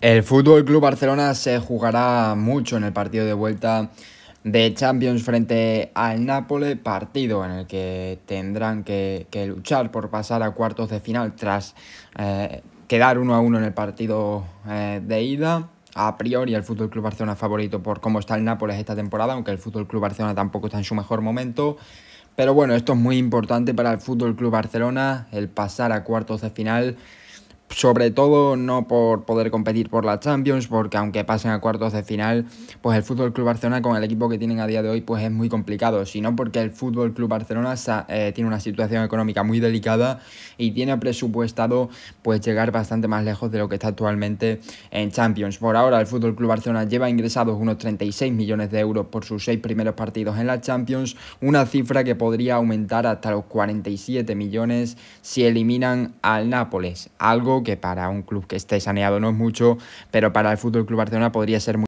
El Fútbol Club Barcelona se jugará mucho en el partido de vuelta de Champions frente al Nápoles, partido en el que tendrán que, luchar por pasar a cuartos de final tras eh, quedar uno a uno en el partido eh, de ida. A priori el Fútbol Club Barcelona favorito por cómo está el Nápoles esta temporada, aunque el Fútbol Club Barcelona tampoco está en su mejor momento. Pero bueno, esto es muy importante para el Fútbol Club Barcelona, el pasar a cuartos de final sobre todo no por poder competir por la Champions, porque aunque pasen a cuartos de final, pues el Fútbol Club Barcelona con el equipo que tienen a día de hoy pues es muy complicado, sino porque el Fútbol Club Barcelona eh, tiene una situación económica muy delicada y tiene presupuestado pues llegar bastante más lejos de lo que está actualmente en Champions. Por ahora el Fútbol Club Barcelona lleva ingresados unos 36 millones de euros por sus seis primeros partidos en la Champions, una cifra que podría aumentar hasta los 47 millones si eliminan al Nápoles, algo que para un club que esté saneado no es mucho, pero para el Fútbol Club Barcelona podría ser muy